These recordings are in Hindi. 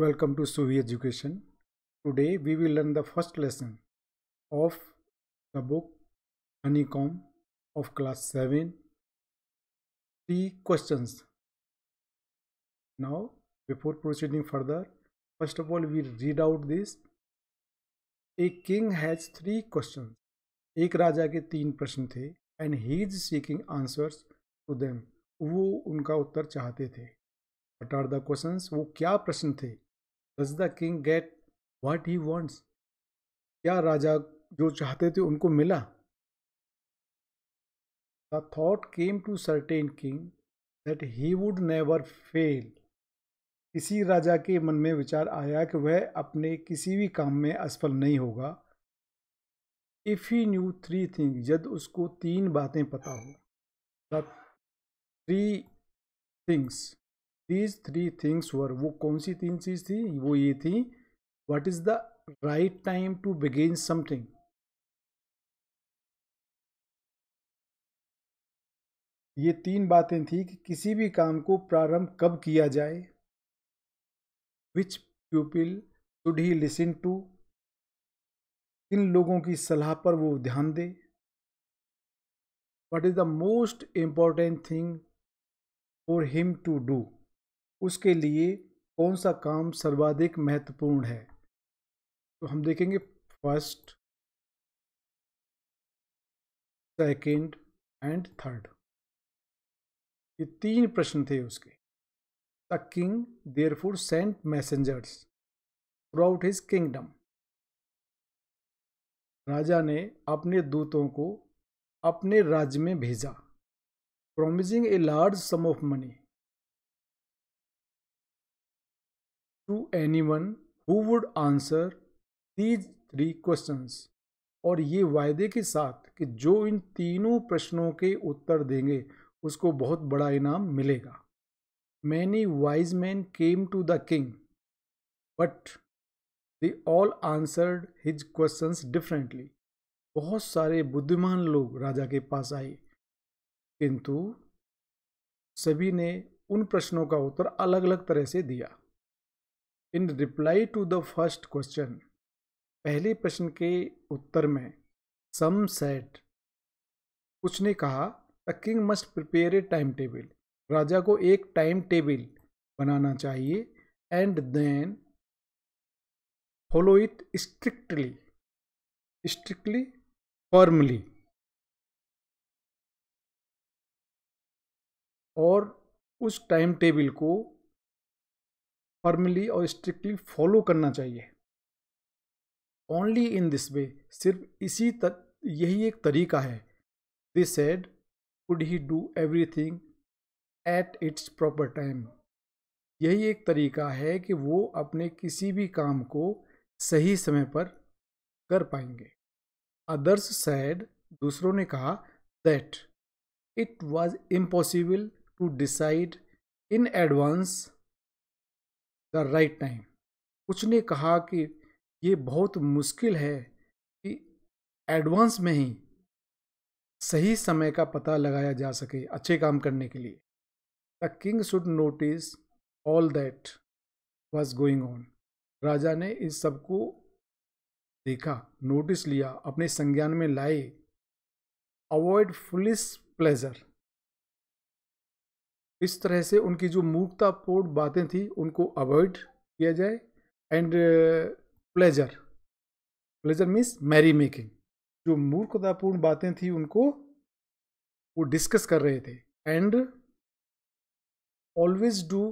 Welcome to Suvi Education. Today we will learn the first lesson of the book Honeycomb of class 7. Three questions. Now before proceeding further, first of all we read out this. A king has three questions. एक राजा के तीन प्रश्न थे and he is seeking answers to them वो उनका उत्तर चाहते थे वट आर द क्वेश्चन वो क्या प्रश्न थे does the king get what he wants क्या राजा जो चाहते थे उनको मिला the thought came to certain king that he would never fail किसी राजा के मन में विचार आया कि वह अपने किसी भी काम में असफल नहीं होगा if he knew three thing यद उसको तीन बातें पता हो the three things these three things were वो कौन सी तीन चीज़ थी वो ये थी what is the right time to begin something ये तीन बातें थी कि किसी भी काम को प्रारंभ कब किया जाए which pupil should he listen to किन लोगों की सलाह पर वो ध्यान दे what is the most important thing for him to do उसके लिए कौन सा काम सर्वाधिक महत्वपूर्ण है तो हम देखेंगे फर्स्ट सेकंड एंड थर्ड ये तीन प्रश्न थे उसके the king therefore sent messengers throughout his kingdom राजा ने अपने दूतों को अपने राज्य में भेजा promising a large sum of money to anyone who answer answer these three और ये वायदे के साथ कि जो इन तीनों प्रश्नों के उत्तर देंगे उसको बहुत बड़ा इनाम मिलेगा many wise man came to the king but they all answered his question differently बहुत सारे बुद्धिमान लोग राजा के पास आए किंतु सभी ने उन प्रश्नों का उत्तर अलग अलग तरह से दिया in reply to the first question पहले प्रश्न के उत्तर में सम सेट कुछ ने कहा the king must prepare a time table राजा को एक टाइम टेबल बनाना चाहिए and then follow it strictly strictly formally और उस टाइम टेबल को फर्मली और स्ट्रिक्टली फॉलो करना चाहिए ओनली इन दिस वे सिर्फ इसी तर, यही एक तरीका है this said could he do everything at its proper time यही एक तरीका है कि वो अपने किसी भी काम को सही समय पर कर पाएंगे अदर्स सैड दूसरों ने कहा that it was impossible to decide in advance right time कुछ ने कहा कि ये बहुत मुश्किल है कि एडवांस में ही सही समय का पता लगाया जा सके अच्छे काम करने के लिए the king should notice all that was going on राजा ने इस सब को देखा नोटिस लिया अपने संज्ञान में लाए अवॉइड फुलिस प्लेजर इस तरह से उनकी जो मूर्खतापूर्ण बातें थी उनको अवॉइड किया जाए and pleasure pleasure means merry making जो मूर्खतापूर्ण बातें थी उनको वो डिस्कस कर रहे थे and always do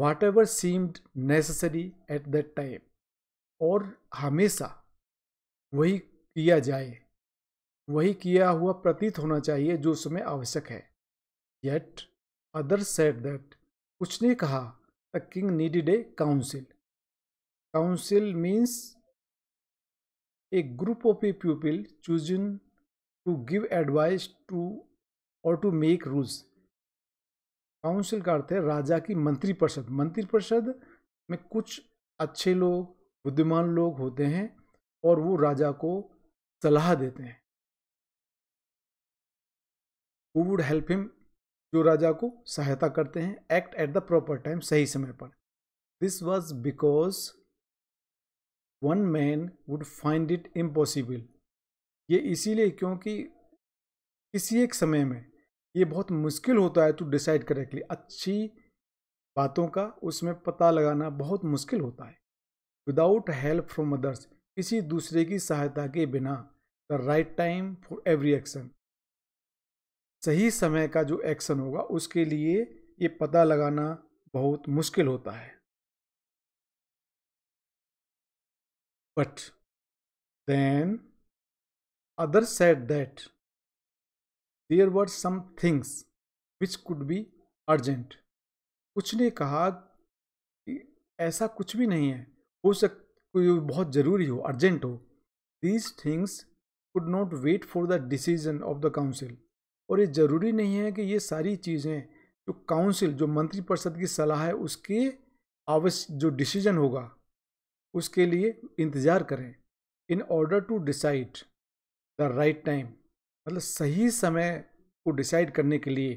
whatever seemed necessary at that time और हमेशा वही किया जाए वही किया हुआ प्रतीत होना चाहिए जो उसमें आवश्यक है येट अदर सेट दैट कुछ ने कहा the king needed a council council means a group of people pupil chosen to give advice to और टू मेक रूल्स काउंसिल का अर्थ है राजा की मंत्रिपरिषद मंत्रिपरिषद में कुछ अच्छे लोग बुद्धिमान लोग होते हैं और वो राजा को सलाह देते हैं हु वुड हेल्प हिम जो राजा को सहायता करते हैं act at the proper time सही समय पर this was because one man would find it impossible ये इसीलिए क्योंकि किसी एक समय में ये बहुत मुश्किल होता है टू डिसाइड करेक्टली अच्छी बातों का उसमें पता लगाना बहुत मुश्किल होता है विदाउट हेल्प फ्रॉम अदर्स किसी दूसरे की सहायता के बिना the right time for every action सही समय का जो एक्शन होगा उसके लिए ये पता लगाना बहुत मुश्किल होता है but then other said that there were some things which could be urgent कुछ ने कहा कि ऐसा कुछ भी नहीं है हो सक कोई बहुत ज़रूरी हो अर्जेंट हो these things could not wait for the decision of the council और ये ज़रूरी नहीं है कि ये सारी चीज़ें जो काउंसिल जो मंत्रिपरिषद की सलाह है उसके आवश्य जो डिसीजन होगा उसके लिए इंतज़ार करें in order to decide the right time मतलब सही समय को डिसाइड करने के लिए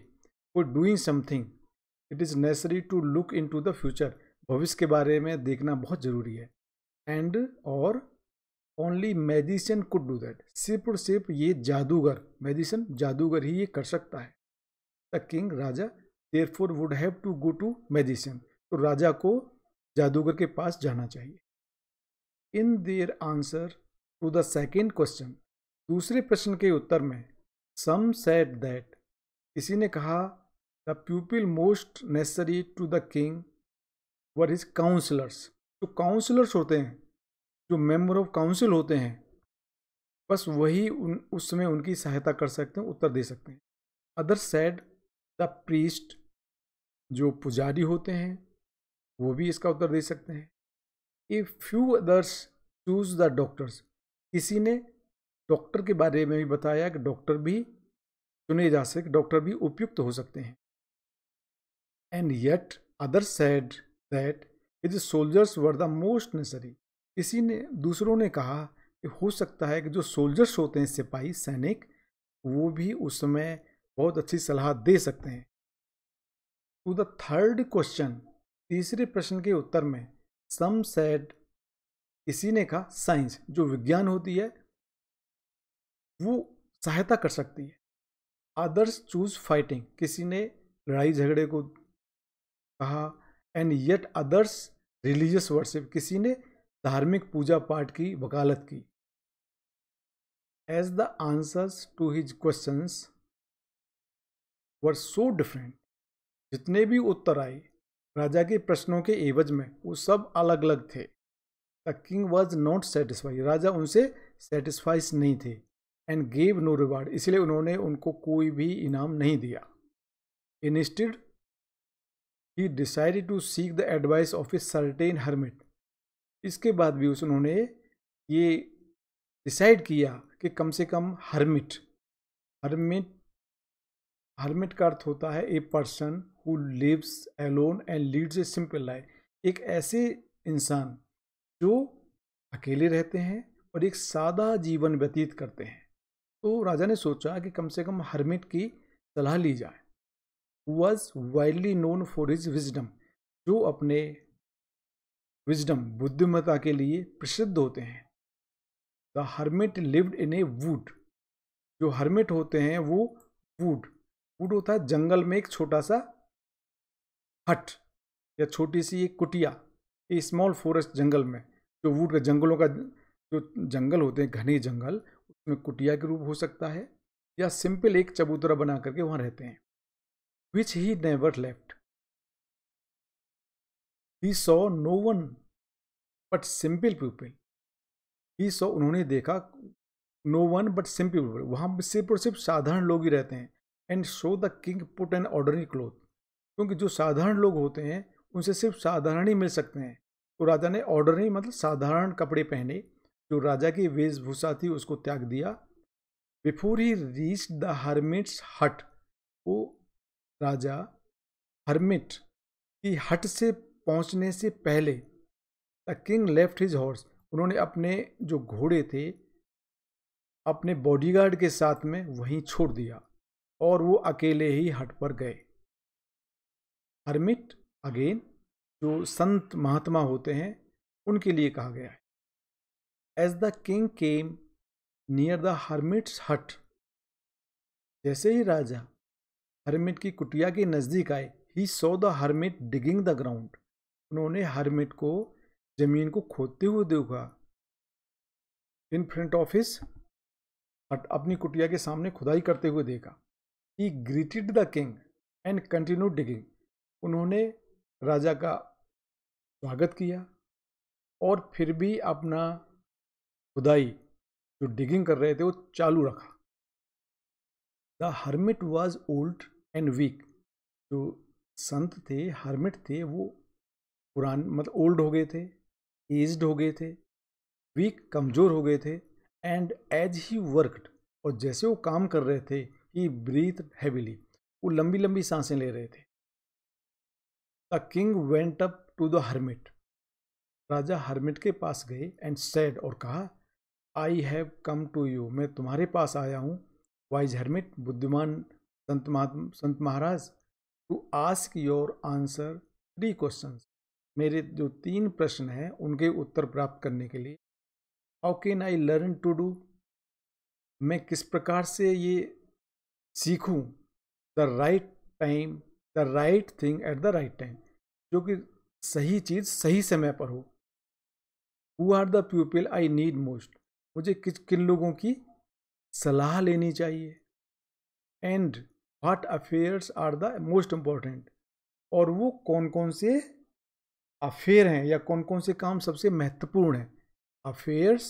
वो doing something it is necessary to look into the future भविष्य के बारे में देखना बहुत ज़रूरी है एंड और only medicine could do that सिर्फ और सिर्फ ये जादूगर मेडिसिन जादूगर ही ये कर सकता है द किंग राजा therefore would have to go to medicine तो राजा को जादूगर के पास जाना चाहिए in their answer to the second question दूसरे प्रश्न के उत्तर में सम सेट दैट किसी ने कहा the people most necessary to the king were his counsellors जो काउंसलर्स होते हैं जो मेंबर ऑफ काउंसिल होते हैं बस वही उन उस समय उनकी सहायता कर सकते हैं उत्तर दे सकते हैं अदर सेड द प्रीस्ट जो पुजारी होते हैं वो भी इसका उत्तर दे सकते हैं a few others choose the doctors किसी ने डॉक्टर के बारे में भी बताया कि डॉक्टर भी चुने जा सकते डॉक्टर भी उपयुक्त हो सकते हैं and yet other said that is soldiers were the most necessary किसी ने दूसरों ने कहा कि हो सकता है कि जो सोल्जर्स होते हैं सिपाही सैनिक वो भी उस समय बहुत अच्छी सलाह दे सकते हैं टू द थर्ड क्वेश्चन तीसरे प्रश्न के उत्तर में सम सेड किसी ने कहा साइंस जो विज्ञान होती है वो सहायता कर सकती है अदर्स चूज फाइटिंग किसी ने लड़ाई झगड़े को कहा and yet others religious worship किसी ने धार्मिक पूजा पाठ की वकालत की as the answers to his questions were so different जितने भी उत्तर आए राजा के प्रश्नों के एवज में वो सब अलग अलग थे the king was not satisfied राजा उनसे सेटिस्फाइज नहीं थे एंड गेव नो रिवार्ड इसलिए उन्होंने उनको कोई भी इनाम नहीं दिया instead he decided to seek the advice of a certain hermit इसके बाद भी उन्होंने ये डिसाइड किया कि कम से कम हर्मिट हर्मिट हर्मिट का अर्थ होता है a person who lives alone and leads a simple life एक ऐसे इंसान जो अकेले रहते हैं और एक सादा जीवन व्यतीत करते हैं तो राजा ने सोचा कि कम से कम हर्मिट की सलाह ली जाए was widely known for his wisdom जो अपने विजडम बुद्धिमता के लिए प्रसिद्ध होते हैं the hermit lived in a wood जो हर्मिट होते हैं वो वूड वूड होता है जंगल में एक छोटा सा हट या छोटी सी एक कुटिया ए स्मॉल फॉरेस्ट जंगल में जो वूड का जंगलों का जो जंगल होते हैं घने जंगल उसमें कुटिया के रूप हो सकता है या सिंपल एक चबूतरा बना करके वहाँ रहते हैं which he never left he saw no one but simple people he saw उन्होंने देखा no one but simple people वहाँ पर सिर्फ और सिर्फ साधारण लोग ही रहते हैं and so the king put an ordinary cloth क्योंकि जो साधारण लोग होते हैं उनसे सिर्फ साधारण ही मिल सकते हैं तो राजा ने ऑर्डनरी मतलब साधारण कपड़े पहने जो राजा की वेशभूषा थी उसको त्याग दिया before he reach the hermit's hut वो राजा हर्मिट की हट से पहुंचने से पहले the king left his horse उन्होंने अपने जो घोड़े थे अपने बॉडीगार्ड के साथ में वहीं छोड़ दिया और वो अकेले ही हट पर गए हरमिट अगेन जो संत महात्मा होते हैं उनके लिए कहा गया है as the king came near the hermit's hut जैसे ही राजा हरमिट की कुटिया के नज़दीक आए he saw the hermit digging the ground उन्होंने हरमिट को जमीन को खोदते हुए देखा इन फ्रंट ऑफिस अपनी कुटिया के सामने खुदाई करते हुए देखा he greeted the king and continue digging उन्होंने राजा का स्वागत किया और फिर भी अपना खुदाई जो डिगिंग कर रहे थे वो चालू रखा the hermit was old and weak जो संत थे हर्मिट थे वो पुरान मतलब ओल्ड हो गए थे एज्ड हो गए थे वीक कमज़ोर हो गए थे एंड एज ही वर्कड और जैसे वो काम कर रहे थे ही ब्रीथ हैवीली वो लंबी लंबी सांसें ले रहे थे the king went up to the hermit राजा हर्मिट के पास गए एंड सेड और कहा I have come to you मैं तुम्हारे पास आया हूँ वाइज हर्मिट बुद्धिमान संत संत महाराज to ask your answer three question मेरे जो तीन प्रश्न हैं उनके उत्तर प्राप्त करने के लिए how can I learn to do मैं किस प्रकार से ये सीखूं the right time the right thing at the right time जो कि सही चीज़ सही समय पर हो who are the people I need most मुझे किस किन लोगों की सलाह लेनी चाहिए and what affairs are the most important और वो कौन कौन से अफेयर हैं या कौन कौन से काम सबसे महत्वपूर्ण हैं affairs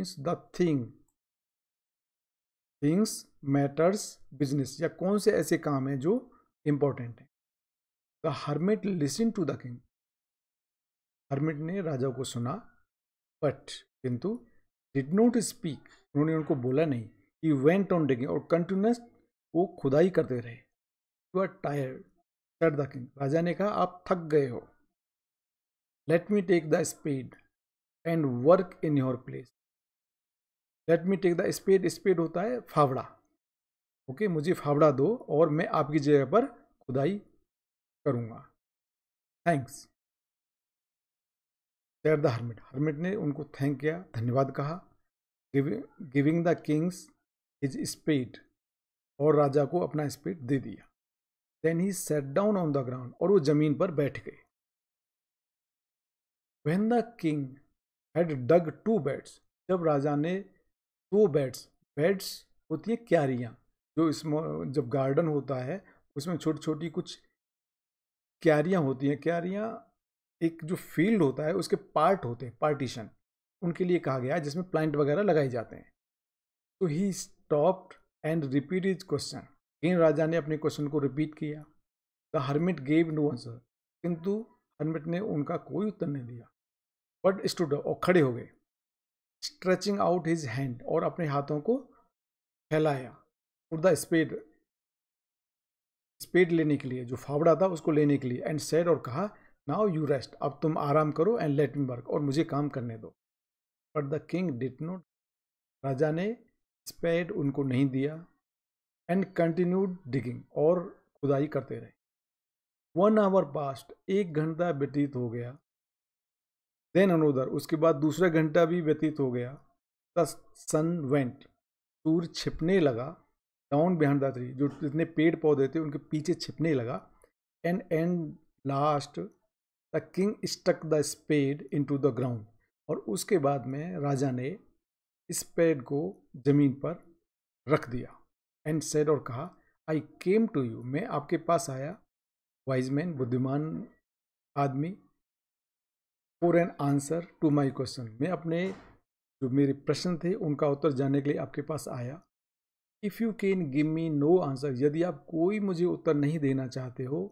means the thing things matters business या कौन से ऐसे काम हैं जो इम्पोर्टेंट हैं the hermit listen to the king hermit ने राजा को सुना बट किंतु डिड नॉट स्पीक उन्होंने उनको बोला नहीं कि वेंट ऑन डिगिंग और कंटिन्यूस वो खुदाई करते रहे you are tired said the king राजा ने कहा आप थक गए हो let me take the spade and work in your place let me take the spade spade होता है फावड़ा ओके okay, मुझे फावड़ा दो और मैं आपकी जगह पर खुदाई करूँगा thanks said the hermit hermit ने उनको थैंक किया धन्यवाद कहा giving the king's his spade और राजा को अपना स्पीड दे दिया then he sat down on the ground और वो जमीन पर बैठ गए when the king had dug two beds जब राजा ने दो बेड्स बेड्स होती है क्यारियाँ जो इसमें जब गार्डन होता है उसमें छोटी छोटी कुछ क्यारियाँ होती हैं क्यारियाँ एक जो फील्ड होता है उसके पार्ट होते हैं पार्टीशन उनके लिए कहा गया है जिसमें प्लांट वगैरह लगाए जाते हैं तो he stopped and repeat his question again राजा ने अपने क्वेश्चन को रिपीट किया the hermit gave no answer किंतु हर्मिट ने उनका कोई उत्तर नहीं दिया बट स्टूड और खड़े हो गए स्ट्रेचिंग आउट हिज हैंड और अपने हाथों को फैलाया फॉर द स्पेड स्पेड लेने के लिए जो फावड़ा था उसको लेने के लिए एंड सेड और कहा नाउ यू रेस्ट अब तुम आराम करो एंड लेट मी वर्क और मुझे काम करने दो but the king did not राजा ने स्पेड उनको नहीं दिया एंड कंटिन्यू डिगिंग और खुदाई करते रहे वन आवर पास्ट एक घंटा व्यतीत हो गया देन अनोदर उसके बाद दूसरा घंटा भी व्यतीत हो गया द सन वेंट सूर्य छिपने लगा डाउन बिहाइंड द ट्री जो जितने पेड़ पौधे थे उनके पीछे छिपने लगा and and last the king stuck the spade into the ground और उसके बाद में राजा ने स्पेड को ज़मीन पर रख दिया एंड सेड और कहा आई केम टू यू मैं आपके पास आया वाइज मैन बुद्धिमान आदमी for an answer to my question मैं अपने जो मेरे प्रश्न थे उनका उत्तर जानने के लिए आपके पास आया if you can give me no answer यदि आप कोई मुझे उत्तर नहीं देना चाहते हो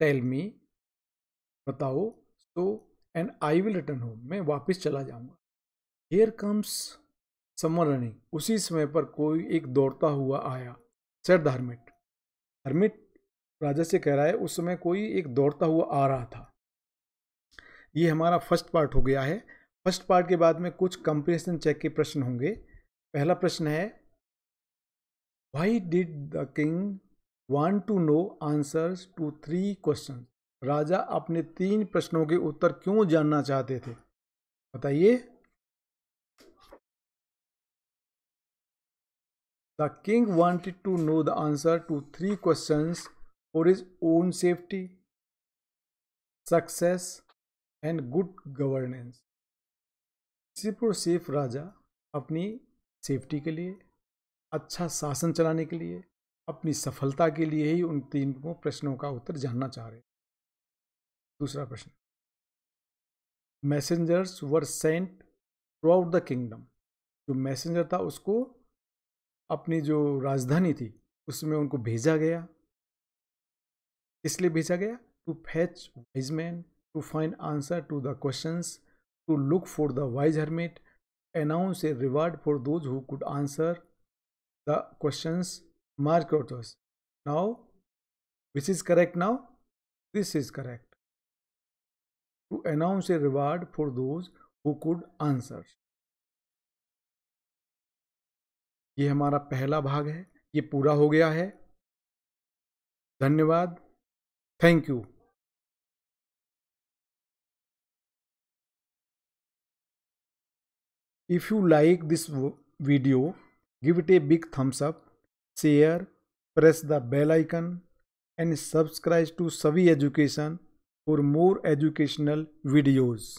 टेल मी बताओ so and I will return home मैं वापस चला जाऊंगा हेयर कम्स समवन उसी समय पर कोई एक दौड़ता हुआ आया सर धर्मिट हरमिट राजा से कह रहा है उस समय कोई एक दौड़ता हुआ आ रहा था ये हमारा फर्स्ट पार्ट हो गया है फर्स्ट पार्ट के बाद में कुछ कंपेरिजन चेक के प्रश्न होंगे पहला प्रश्न है why did the king want to know answers to three question राजा अपने तीन प्रश्नों के उत्तर क्यों जानना चाहते थे बताइए The king wanted to know the answer to three questions for his own safety, success, and good governance. सिर्फ और सिर्फ राजा अपनी सेफ्टी के लिए अच्छा शासन चलाने के लिए अपनी सफलता के लिए ही उन तीन प्रश्नों का उत्तर जानना चाह रहे दूसरा प्रश्न messengers were sent throughout the kingdom जो मैसेंजर था उसको अपनी जो राजधानी थी उसमें उनको भेजा गया इसलिए भेजा गया to fetch wise man to find answer to the questions to look for the wise hermit announce a reward for those who could answer the questions mark out now which is correct now this is correct to announce a reward for those who could answers ये हमारा पहला भाग है ये पूरा हो गया है धन्यवाद thank you if you like this video give it a big thumbs up share press the bell icon and subscribe to सभी education for more educational videos